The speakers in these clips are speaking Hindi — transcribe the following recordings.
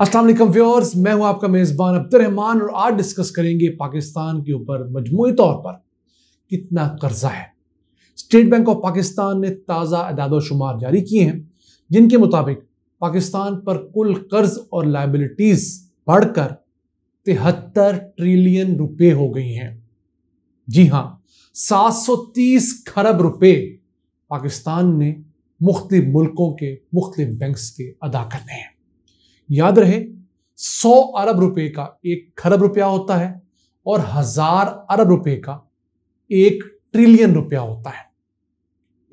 असलम व्यवर्स मैं हूं आपका मेज़बान अब्दुलरहमान और आज डिस्कस करेंगे पाकिस्तान के ऊपर मजमू तौर पर कितना कर्जा है स्टेट बैंक ऑफ पाकिस्तान ने ताज़ा अदादोशुमार जारी किए हैं जिनके मुताबिक पाकिस्तान पर कुल कर्ज और लाइबिलिटीज़ बढ़कर तिहत्तर ट्रिलियन रुपए हो गई हैं जी हाँ 730 खरब रुपए पाकिस्तान ने मुख्तलिफ मुल्कों के मुख्तलिफ बैंक्स के अदा करने हैं याद रहे सौ अरब रुपए का एक खरब रुपया होता है और हजार अरब रुपए का एक ट्रिलियन रुपया होता है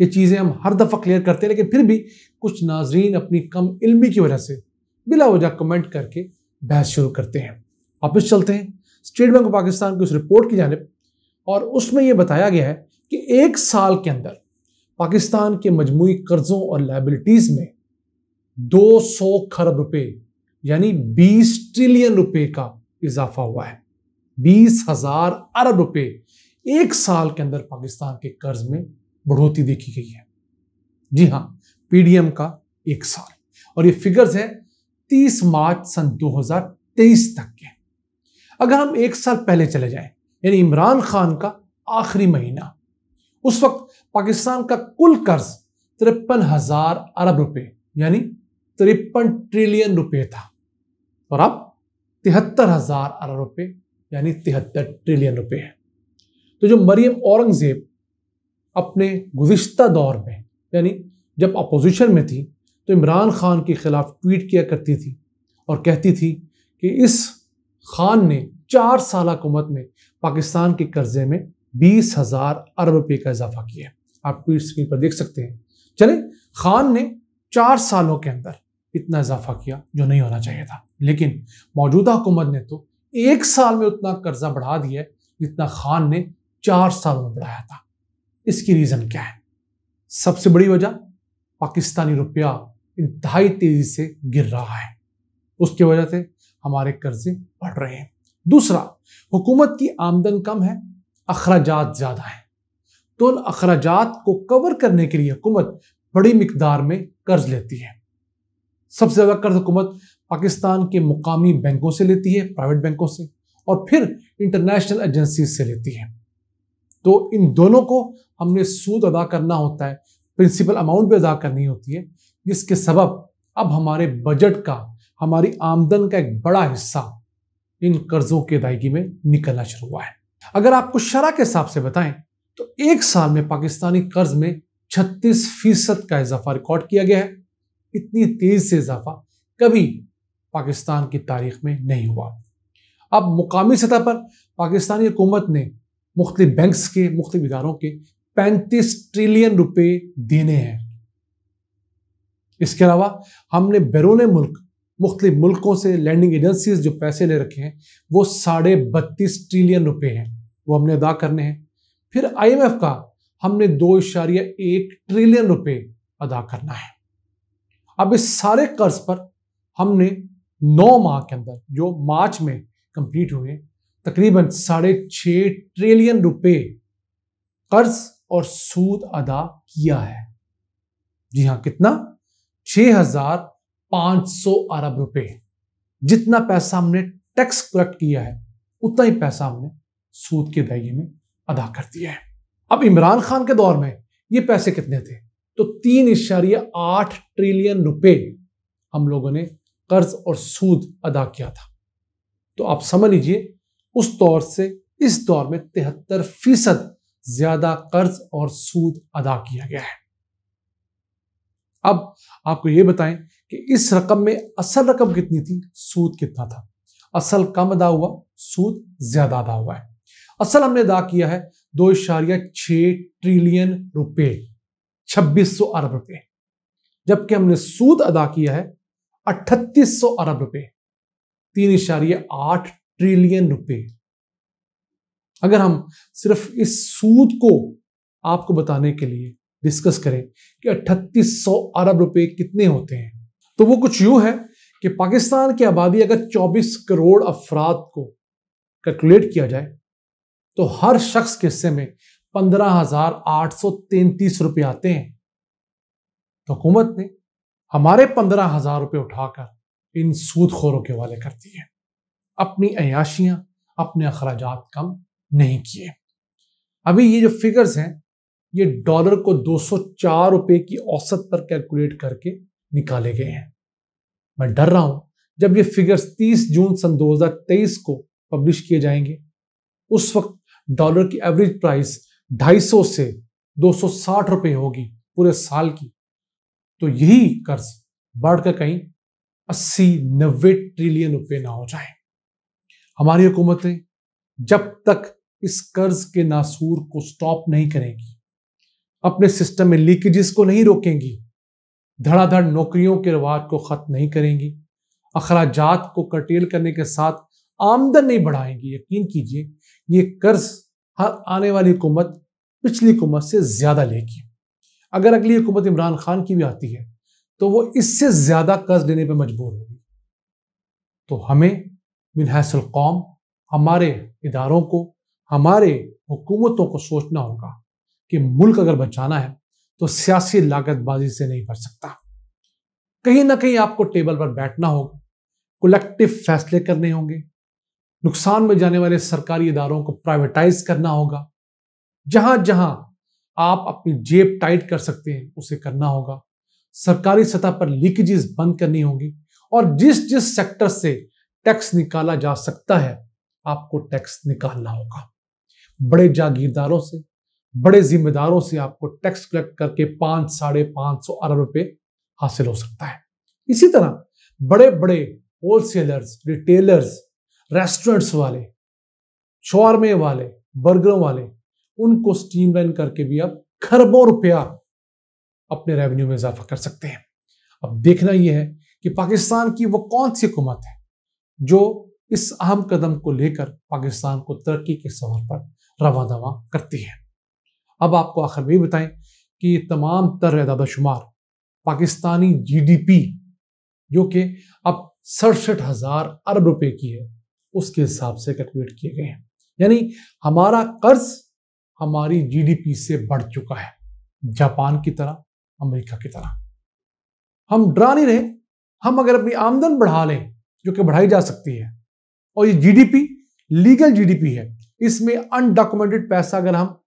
ये चीज़ें हम हर दफ़ा क्लियर करते हैं लेकिन फिर भी कुछ नाजरीन अपनी कम इल्मी की वजह से बिला वजह कमेंट करके बहस शुरू करते हैं वापस चलते हैं स्टेट बैंक ऑफ पाकिस्तान की उस रिपोर्ट की जानब और उसमें यह बताया गया है कि एक साल के अंदर पाकिस्तान के मजमू कर्ज़ों और लाइबिलिटीज़ में 200 खरब रुपए यानी 20 ट्रिलियन रुपए का इजाफा हुआ है बीस हजार अरब रुपए एक साल के अंदर पाकिस्तान के कर्ज में बढ़ोतरी देखी गई है जी हाँ पीडीएम का एक साल और ये फिगर्स है 30 मार्च सन 2023 तक के अगर हम एक साल पहले चले जाएं यानी इमरान खान का आखिरी महीना उस वक्त पाकिस्तान का कुल कर्ज तिरपन हजार अरब रुपए यानी तिरपन ट्रिलियन रुपए था और अब तिहत्तर हजार अरब रुपए यानी तिहत्तर ट्रिलियन रुपए है तो जो मरियम औरंगजेब अपने गुज्त दौर में यानी जब अपोजिशन में थी तो इमरान खान के खिलाफ ट्वीट किया करती थी और कहती थी कि इस खान ने चार साल हुकूमत में पाकिस्तान के कर्जे में बीस हजार अरब रुपये का इजाफा किया आप ट्वीट स्क्रीन पर देख सकते हैं चले खान ने चार सालों के अंदर इतना इजाफा किया जो नहीं होना चाहिए था लेकिन मौजूदा हुकूमत ने तो एक साल में उतना कर्जा बढ़ा दिया है जितना खान ने चार साल में बढ़ाया था इसकी रीज़न क्या है सबसे बड़ी वजह पाकिस्तानी रुपया इंतहाई तेज़ी से गिर रहा है उसकी वजह से हमारे कर्जे बढ़ रहे हैं दूसरा हुकूमत की आमदन कम है अखराज ज़्यादा हैं तो उन अखराज को कवर करने के लिए हुकूमत बड़ी मकदार में कर्ज लेती है सबसे ज़्यादा कर्ज हुकूमत पाकिस्तान के मुकामी बैंकों से लेती है प्राइवेट बैंकों से और फिर इंटरनेशनल एजेंसी से लेती है तो इन दोनों को हमने सूद अदा करना होता है प्रिंसिपल अमाउंट भी अदा करनी होती है जिसके सबब अब हमारे बजट का हमारी आमदन का एक बड़ा हिस्सा इन कर्जों की अदायगी में निकलना शुरू हुआ है अगर आपको शराह के हिसाब से बताएं तो एक साल में पाकिस्तानी कर्ज में 36 फीसद का इजाफा रिकॉर्ड किया गया है इतनी तेज से इजाफा कभी पाकिस्तान की तारीख में नहीं हुआ अब मुकामी सतह पर पाकिस्तानी हुकूमत ने मुख्तु बैंक्स के मुख्त इदारों के पैंतीस ट्रिलियन रुपए देने हैं इसके अलावा हमने बैरून मुल्क मुख्तु मुल्कों से लैंडिंग एजेंसीज जो पैसे ले रखे हैं वो साढ़े बत्तीस ट्रिलियन रुपए हैं वो हमने अदा करने हैं फिर आई एम एफ का हमने दो इशारिया एक ट्रिलियन रुपए अदा करना है अब इस सारे कर्ज पर हमने नौ माह के अंदर जो मार्च में कंप्लीट हुए तकरीबन साढ़े छ ट्रिलियन रुपए कर्ज और सूद अदा किया है जी हाँ कितना छ हजार पांच सौ अरब रुपए जितना पैसा हमने टैक्स कलेक्ट किया है उतना ही पैसा हमने सूद के दायरे में अदा कर दिया है अब इमरान खान के दौर में ये पैसे कितने थे तो तीन इशारिया आठ ट्रिलियन रुपए हम लोगों ने कर्ज और सूद अदा किया था तो आप समझ लीजिए उस दौर से इस दौर में तिहत्तर फीसद ज्यादा कर्ज और सूद अदा किया गया है अब आपको यह बताएं कि इस रकम में असल रकम कितनी थी सूद कितना था असल कम अदा हुआ सूद ज्यादा अदा हुआ है असल हमने अदा किया है दो इशारिया छह ट्रिलियन रुपए छब्बीस सौ अरब रुपए जबकि हमने सूद अदा किया है अट्ठतीस सौ अरब रुपए तीन इशारिये आठ ट्रिलियन रुपए अगर हम सिर्फ इस सूद को आपको बताने के लिए डिस्कस करें कि अठतीस सौ अरब रुपए कितने होते हैं तो वो कुछ यूं है कि पाकिस्तान की आबादी अगर 24 करोड़ अफराद को कैलकुलेट किया जाए तो हर शख्स के हिस्से में पंद्रह हजार आठ सौ तैतीस रुपये आते हैं तो हुकूमत ने हमारे पंद्रह हजार रुपये उठाकर इन सूदखोरों के वाले कर दिए अपनी अयाशियां अपने अखराज कम नहीं किए अभी ये जो फिगर्स हैं ये डॉलर को दो सौ चार रुपये की औसत पर कैलकुलेट करके निकाले गए हैं मैं डर रहा हूं जब ये फिगर्स 30 जून सन 2023 को पब्लिश किए जाएंगे उस वक्त डॉलर की एवरेज प्राइस ढाई सौ से दो सौ साठ रुपए होगी पूरे साल की तो यही कर्ज बढ़कर कहीं अस्सी नब्बे ट्रिलियन रुपए ना हो जाए हमारी हुकूमतें जब तक इस कर्ज के नासूर को स्टॉप नहीं करेंगी अपने सिस्टम में लीकेजेस को नहीं रोकेंगी धड़ाधड़ नौकरियों के रिवाज को खत्म नहीं करेंगी अखराज को कटेल करने के साथ आमदन नहीं बढ़ाएंगी यकीन कीजिए ये कर्ज आने वाली हुकूमत पिछली हुकूमत से ज़्यादा लेगी अगर अगली हुकूमत इमरान खान की भी आती है तो वो इससे ज़्यादा कर्ज लेने पर मजबूर होगी तो हमें मिनहसल कौम हमारे इदारों को हमारे हुकूमतों को सोचना होगा कि मुल्क अगर बचाना है तो सियासी लागतबाजी से नहीं बच सकता कहीं ना कहीं आपको टेबल पर बैठना होगा कलेक्टिव फैसले करने होंगे नुकसान में जाने वाले सरकारी इदारों को प्राइवेटाइज करना होगा जहां जहां आप अपनी जेब टाइट कर सकते हैं उसे करना होगा सरकारी सतह पर लीकेजेस बंद करनी होगी और जिस जिस सेक्टर से टैक्स निकाला जा सकता है आपको टैक्स निकालना होगा बड़े जागीरदारों से बड़े जिम्मेदारों से आपको टैक्स कलेक्ट करके पांच साढ़े पांच सौ अरब रुपए हासिल हो सकता है इसी तरह बड़े बड़े होलसेलर्स रिटेलर्स रेस्टोरेंट्स वाले शौरमे वाले बर्गरों वाले उनको स्टीमलाइन करके भी आप खरबों रुपया अपने रेवेन्यू में इजाफा कर सकते हैं अब देखना यह है कि पाकिस्तान की वो कौन सी हुकूमत है जो इस अहम कदम को लेकर पाकिस्तान को तरक्की के सफर पर रवा दवा करती है अब आपको आखिर में बताएं कि तमाम तर शुमार पाकिस्तानी जीडीपी जो कि अब सड़सठ हज़ार अरब रुपए की है उसके हिसाब से कैलकुलेट किए गए हैं यानी हमारा कर्ज हमारी जीडीपी से बढ़ चुका है जापान की तरह अमेरिका की तरह हम डरा नहीं रहे हम अगर अपनी आमदन बढ़ा लें जो कि बढ़ाई जा सकती है और ये जीडीपी लीगल जीडीपी है इसमें अनडॉक्यूमेंटेड पैसा अगर हम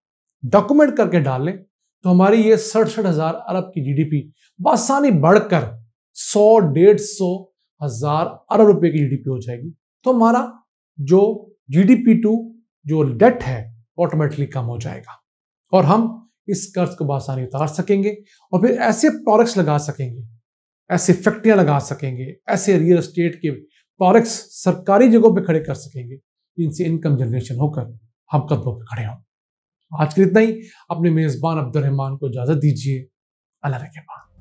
डॉक्यूमेंट करके डाल लें तो हमारी ये सड़सठ हजार अरब की जीडीपी बसानी बढ़कर सौ डेढ़ सौ हजार अरब रुपए की जीडीपी हो जाएगी तो हमारा जो जीडीपी टू जो डेट है ऑटोमेटिकली कम हो जाएगा और हम इस कर्ज को बसानी उतार सकेंगे और फिर ऐसे प्रोडक्ट्स लगा सकेंगे ऐसे फैक्ट्रियां लगा सकेंगे ऐसे रियल एस्टेट के प्रोडक्ट्स सरकारी जगहों पे खड़े कर सकेंगे जिनसे इनकम जनरेशन होकर हम कदमों पर खड़े हों आज के इतना ही अपने मेज़बान अब्दुलरहमान को इजाज़त दीजिए अल्लाह के बाद